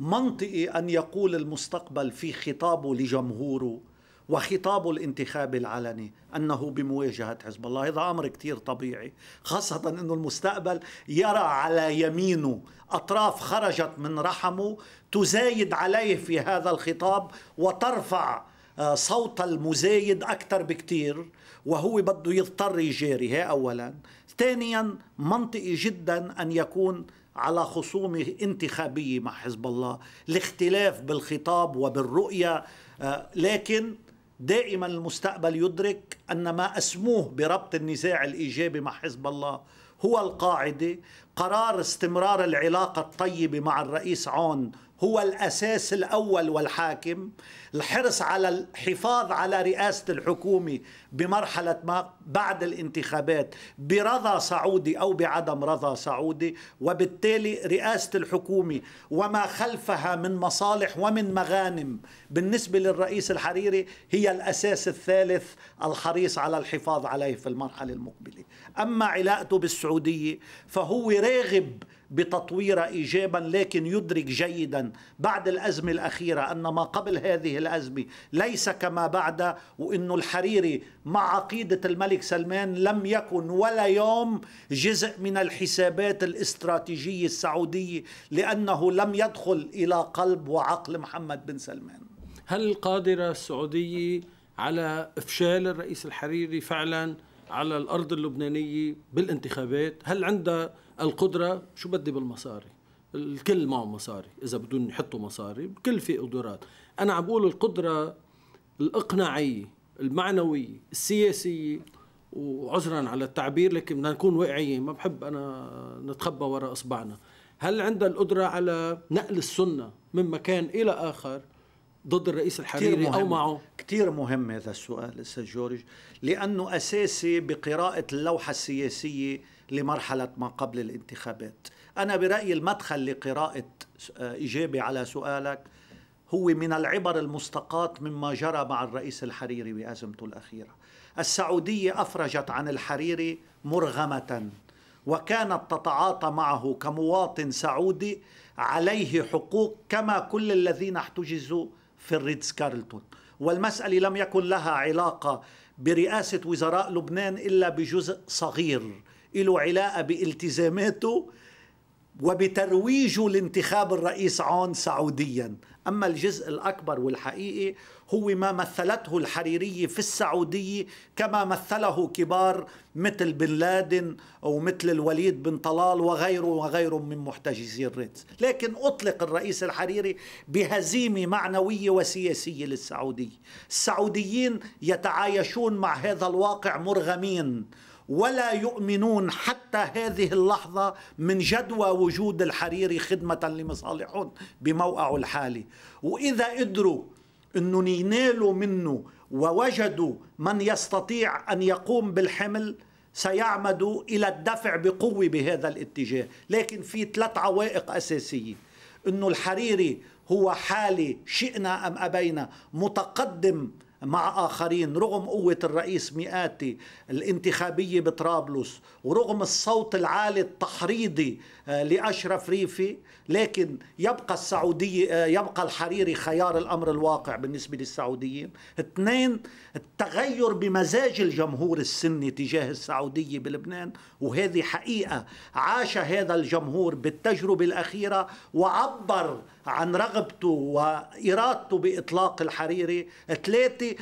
منطقي أن يقول المستقبل في خطابه لجمهوره وخطابه الانتخابي العلني أنه بمواجهة حزب الله هذا أمر كتير طبيعي خاصة أنه المستقبل يرى على يمينه أطراف خرجت من رحمه تزايد عليه في هذا الخطاب وترفع آه، صوت المزايد أكثر بكتير وهو بده يضطر يجاري أولا ثانيا منطقي جدا أن يكون على خصومه انتخابيه مع حزب الله الاختلاف بالخطاب وبالرؤيه آه، لكن دائما المستقبل يدرك ان ما اسموه بربط النزاع الايجابي مع حزب الله هو القاعده قرار استمرار العلاقه الطيبه مع الرئيس عون هو الأساس الأول والحاكم الحرص على الحفاظ على رئاسة الحكومة بمرحلة ما بعد الانتخابات برضا سعودي أو بعدم رضا سعودي وبالتالي رئاسة الحكومة وما خلفها من مصالح ومن مغانم بالنسبة للرئيس الحريري هي الأساس الثالث الحريص على الحفاظ عليه في المرحلة المقبلة أما علاقته بالسعودية فهو راغب بتطوير ايجابا لكن يدرك جيدا بعد الازمه الاخيره ان ما قبل هذه الازمه ليس كما بعد وانه الحريري مع عقيده الملك سلمان لم يكن ولا يوم جزء من الحسابات الاستراتيجيه السعوديه لانه لم يدخل الى قلب وعقل محمد بن سلمان. هل قادره السعوديه على افشال الرئيس الحريري فعلا على الارض اللبنانيه بالانتخابات؟ هل عندها القدره شو بدي بالمصاري الكل معه مصاري اذا بدهم يحطوا مصاري الكل في قدرات انا عم بقول القدره الاقناعيه المعنويه السياسيه وعذرا على التعبير لكن بدنا نكون واقعيين ما بحب انا نتخبى وراء اصبعنا هل عندها القدره على نقل السنه من مكان الى اخر ضد الرئيس الحريري او معه كثير مهم هذا السؤال استاذ جورج لانه اساسي بقراءه اللوحه السياسيه لمرحلة ما قبل الانتخابات أنا برأيي المدخل لقراءة إجابة آه، على سؤالك هو من العبر المستقاة مما جرى مع الرئيس الحريري بأزمته الأخيرة السعودية أفرجت عن الحريري مرغمة وكانت تتعاطى معه كمواطن سعودي عليه حقوق كما كل الذين احتجزوا في الريتز كارلتون والمسألة لم يكن لها علاقة برئاسة وزراء لبنان إلا بجزء صغير له علاقة بالتزاماته وبترويجه لانتخاب الرئيس عون سعوديا أما الجزء الأكبر والحقيقي هو ما مثلته الحريرية في السعودية كما مثله كبار مثل بن لادن أو مثل الوليد بن طلال وغيره وغيره من محتجزي الريدز لكن أطلق الرئيس الحريري بهزيمة معنوية وسياسية للسعودية السعوديين يتعايشون مع هذا الواقع مرغمين ولا يؤمنون حتى هذه اللحظة من جدوى وجود الحريري خدمة لمصالحهم بموقعه الحالي وإذا قدروا أنهم ينالوا منه ووجدوا من يستطيع أن يقوم بالحمل سيعمدوا إلى الدفع بقوة بهذا الاتجاه لكن في ثلاث عوائق أساسية أنه الحريري هو حالي شئنا أم أبينا متقدم مع آخرين رغم قوة الرئيس مئاتي الانتخابية بطرابلس ورغم الصوت العالي التحريضي آه، لأشرف ريفي لكن يبقى السعودية آه، يبقى الحريري خيار الأمر الواقع بالنسبة للسعوديين اثنين التغير بمزاج الجمهور السني تجاه السعودية بلبنان وهذه حقيقة عاش هذا الجمهور بالتجربة الأخيرة وعبر عن رغبته وإرادته بإطلاق الحريري ثلاثة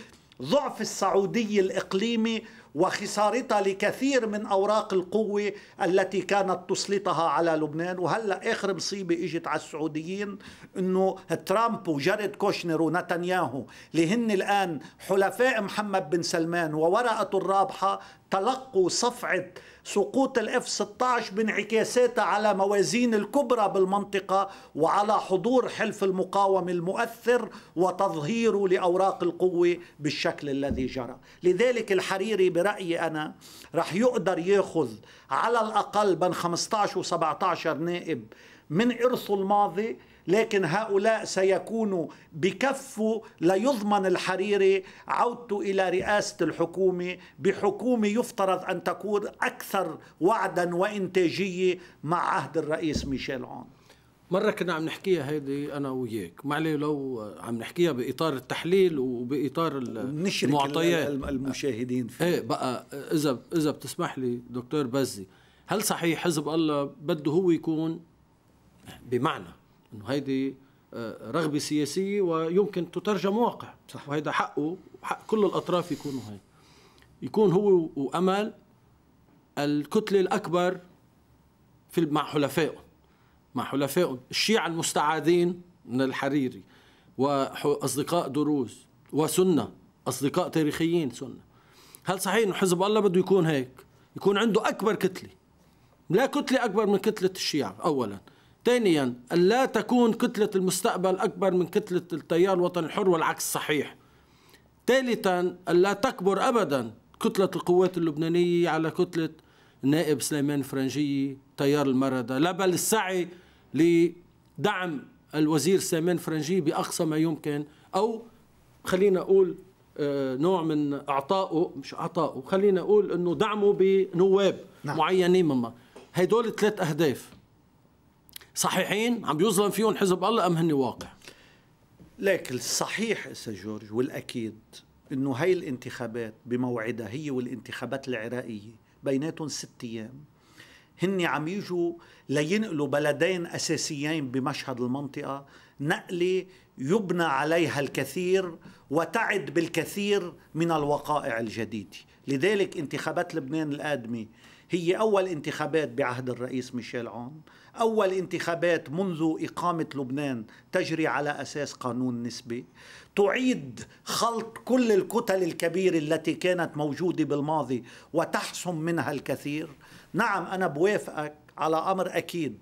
ضعف السعودية الإقليمي وخسارتها لكثير من أوراق القوة التي كانت تسلطها على لبنان وهلأ آخر مصيبة إجت على السعوديين أنه ترامب وجارد كوشنر ونتنياهو اللي هن الآن حلفاء محمد بن سلمان وورقته الرابحة تلقوا صفعة سقوط الاف 16 بانعكاساتها على موازين الكبرى بالمنطقة وعلى حضور حلف المقاومة المؤثر وتظهيره لأوراق القوة بالشكل الذي جرى لذلك الحريري برأيي أنا رح يقدر ياخذ على الأقل بين 15 و 17 نائب من إرث الماضي لكن هؤلاء سيكونوا بكفوا ليضمن الحريري عودته إلى رئاسة الحكومة بحكومة يفترض أن تكون أكثر وعدا وإنتاجية مع عهد الرئيس ميشيل عون مرة كنا عم نحكيها هيدي أنا وياك ما عليه لو عم نحكيها بإطار التحليل وبإطار المعطيات المشاهدين فيه. إيه بقى إذا إذا بتسمح لي دكتور بزي هل صحيح حزب الله بده هو يكون بمعنى انه هيدي آه، رغبه سياسيه ويمكن تترجم واقع صح. وهيدا حقه حق كل الاطراف يكونوا هاي يكون هو وامل الكتله الاكبر في مع حلفائهم مع حلفائهم الشيعة المستعادين من الحريري وأصدقاء دروز وسنة أصدقاء تاريخيين سنة هل صحيح أن حزب الله بده يكون هيك يكون عنده أكبر كتلة لا كتلة أكبر من كتلة الشيعة أولاً ثانيا لا تكون كتلة المستقبل أكبر من كتلة التيار الوطني الحر والعكس صحيح ثالثا لا تكبر أبدا كتلة القوات اللبنانية على كتلة نائب سليمان فرنجي تيار المردة لا بل السعي لدعم الوزير سليمان فرنجي بأقصى ما يمكن أو خلينا أقول آه، نوع من اعطائه مش اعطائه خلينا نقول انه دعمه بنواب نعم. معينين مما هدول ثلاث اهداف صحيحين عم يظلم فيهم حزب الله ام هن واقع لكن الصحيح اسا جورج والاكيد انه هاي الانتخابات بموعدها هي والانتخابات العراقيه بيناتهم ست ايام هن عم يجوا لينقلوا بلدين اساسيين بمشهد المنطقه نقله يبنى عليها الكثير وتعد بالكثير من الوقائع الجديده لذلك انتخابات لبنان القادمه هي اول انتخابات بعهد الرئيس ميشيل عون أول انتخابات منذ إقامة لبنان تجري على أساس قانون نسبي تعيد خلط كل الكتل الكبيرة التي كانت موجودة بالماضي وتحسم منها الكثير نعم أنا بوافقك على أمر أكيد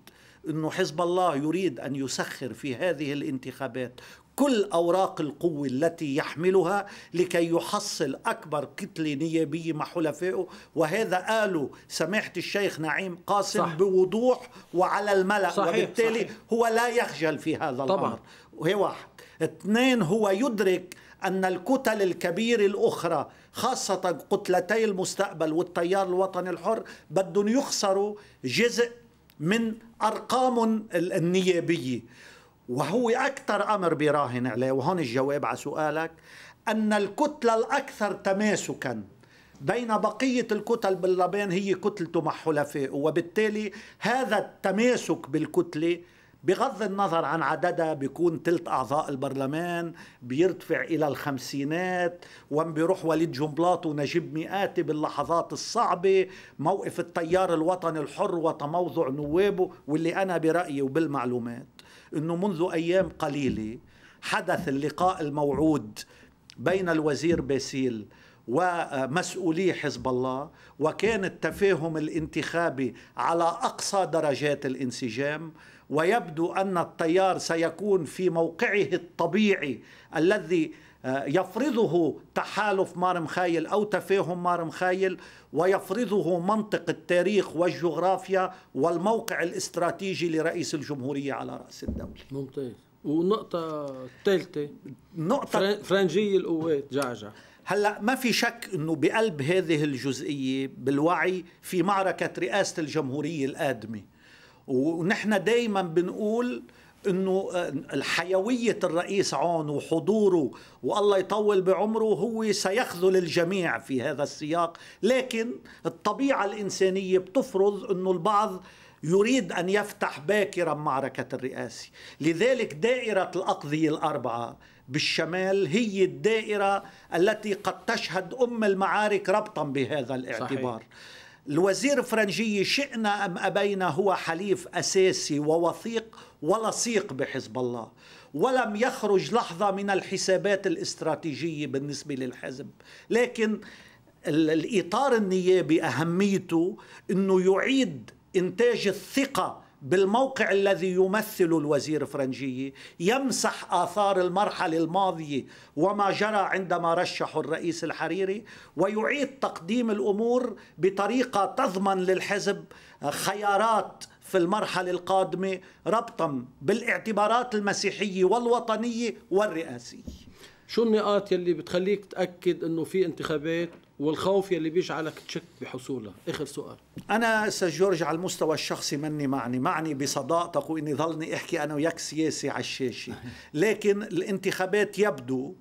أن حزب الله يريد أن يسخر في هذه الانتخابات كل أوراق القوة التي يحملها لكي يحصل أكبر كتلة نيابية مع حلفائه وهذا قاله سماحة الشيخ نعيم قاسم صح. بوضوح وعلى الملأ صحيح وبالتالي صحيح. هو لا يخجل في هذا طبعا. الأمر وهي واحد اثنين هو يدرك أن الكتل الكبيرة الأخرى خاصة قتلتي المستقبل والتيار الوطني الحر بدهم يخسروا جزء من أرقام النيابية وهو أكثر أمر براهن عليه وهون الجواب على سؤالك أن الكتلة الأكثر تماسكاً بين بقية الكتل باللبان هي كتلته مع حلفائه وبالتالي هذا التماسك بالكتلة بغض النظر عن عددها بيكون ثلث أعضاء البرلمان بيرتفع إلى الخمسينات وين بيروح وليد جنبلاط ونجيب مئاتي باللحظات الصعبة موقف التيار الوطني الحر وتموضع نوابه واللي أنا برأيي وبالمعلومات أنه منذ أيام قليلة حدث اللقاء الموعود بين الوزير باسيل ومسؤولي حزب الله وكان التفاهم الانتخابي على اقصى درجات الانسجام ويبدو ان التيار سيكون في موقعه الطبيعي الذي يفرضه تحالف مار مخايل أو تفاهم مار مخايل ويفرضه منطق التاريخ والجغرافيا والموقع الاستراتيجي لرئيس الجمهورية على رأس الدولة ممتاز ونقطة الثالثة نقطة فرنجية القوات جعجع هلا ما في شك انه بقلب هذه الجزئيه بالوعي في معركه رئاسه الجمهوريه القادمه ونحن دائما بنقول انه آه، الحيويه الرئيس عون وحضوره والله يطول بعمره هو سيخذل الجميع في هذا السياق لكن الطبيعه الانسانيه بتفرض انه البعض يريد ان يفتح باكرا معركه الرئاسه لذلك دائره الاقضيه الاربعه بالشمال هي الدائره التي قد تشهد ام المعارك ربطا بهذا الاعتبار صحيح. الوزير الفرنجي شئنا ام ابينا هو حليف اساسي ووثيق ولصيق بحزب الله ولم يخرج لحظة من الحسابات الاستراتيجية بالنسبة للحزب لكن الإطار النيابي أهميته أنه يعيد إنتاج الثقة بالموقع الذي يمثله الوزير فرنجية يمسح آثار المرحلة الماضية وما جرى عندما رشحوا الرئيس الحريري ويعيد تقديم الأمور بطريقة تضمن للحزب خيارات في المرحلة القادمة ربطا بالاعتبارات المسيحية والوطنية والرئاسية شو النقاط يلي بتخليك تأكد أنه في انتخابات والخوف يلي بيجعلك تشك بحصولها اخر سؤال انا استاذ جورج على المستوى الشخصي مني معني معني بصداقتك واني ضلني احكي انا وياك سياسي على الشاشه لكن الانتخابات يبدو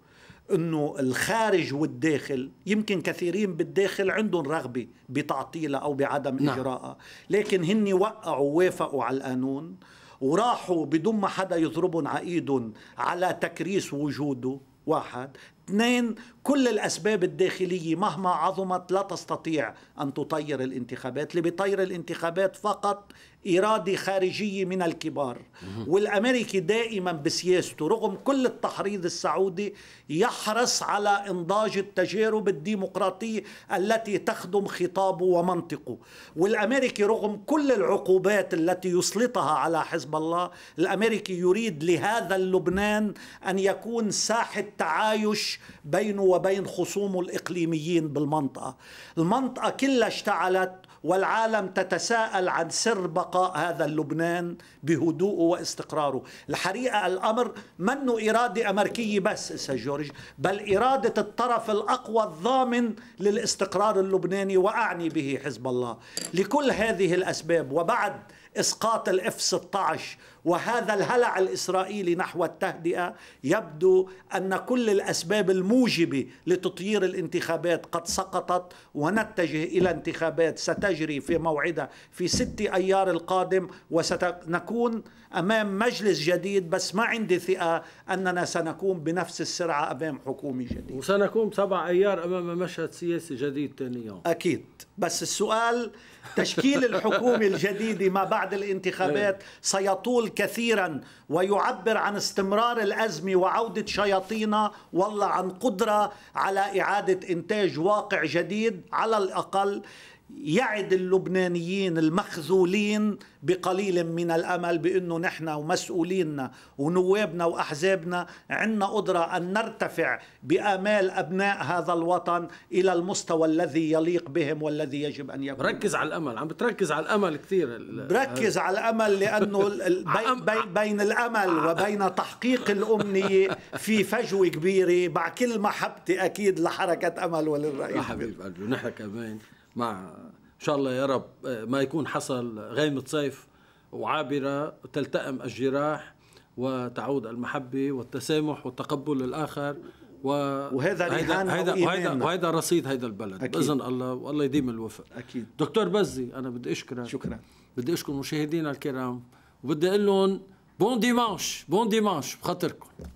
انه الخارج والداخل يمكن كثيرين بالداخل عندهم رغبه بتعطيلها او بعدم نعم. اجراءها لكن هن وقعوا وافقوا على القانون وراحوا بدون ما حدا يضربهم على ايدهم على تكريس وجوده واحد اثنين كل الأسباب الداخلية مهما عظمت لا تستطيع أن تطير الانتخابات اللي بيطير الانتخابات فقط إرادة خارجية من الكبار والأمريكي دائما بسياسته رغم كل التحريض السعودي يحرص على إنضاج التجارب الديمقراطية التي تخدم خطابه ومنطقه والأمريكي رغم كل العقوبات التي يسلطها على حزب الله الأمريكي يريد لهذا اللبنان أن يكون ساحة تعايش بينه وبين خصومه الإقليميين بالمنطقة المنطقة كلها اشتعلت والعالم تتساءل عن سر بقاء هذا اللبنان بهدوءه واستقراره الحقيقة الأمر منه إرادة أمريكية بس إسا جورج بل إرادة الطرف الأقوى الضامن للاستقرار اللبناني وأعني به حزب الله لكل هذه الأسباب وبعد إسقاط الإف 16 وهذا الهلع الإسرائيلي نحو التهدئة يبدو أن كل الأسباب الموجبة لتطيير الانتخابات قد سقطت ونتجه إلى انتخابات ستجري في موعدها في 6 أيار القادم وسنكون أمام مجلس جديد بس ما عندي ثقة أننا سنكون بنفس السرعة أمام حكومة جديدة وسنكون سبع أيار أمام مشهد سياسي جديد ثاني يوم أكيد بس السؤال تشكيل الحكومة الجديدة ما بعد الانتخابات سيطول كثيرا ويعبر عن استمرار الأزمة وعودة شياطينا والله عن قدرة على إعادة إنتاج واقع جديد على الأقل يعد اللبنانيين المخذولين بقليل من الامل بانه نحن ومسؤولينا ونوابنا واحزابنا عندنا قدره ان نرتفع بامال ابناء هذا الوطن الى المستوى الذي يليق بهم والذي يجب ان يكون ركز على الامل عم بتركز على الامل كثير بركز على الامل لانه بي بين الامل وبين تحقيق الامنيه في فجوه كبيره مع كل محبتي اكيد لحركه امل وللرئيس حبيبي نحن كمان مع ان شاء الله يا رب آه، ما يكون حصل غيمه صيف وعابره تلتئم الجراح وتعود المحبه والتسامح والتقبل الاخر و... وهذا هيدا هيدا وهيدا, وهيدا رصيد هذا البلد أكيد. باذن الله والله يديم الوفق اكيد دكتور بزي انا بدي اشكرك شكرا بدي اشكر مشاهدينا الكرام وبدي اقول لهم بون ديمانش بون ديمانش بخاطركم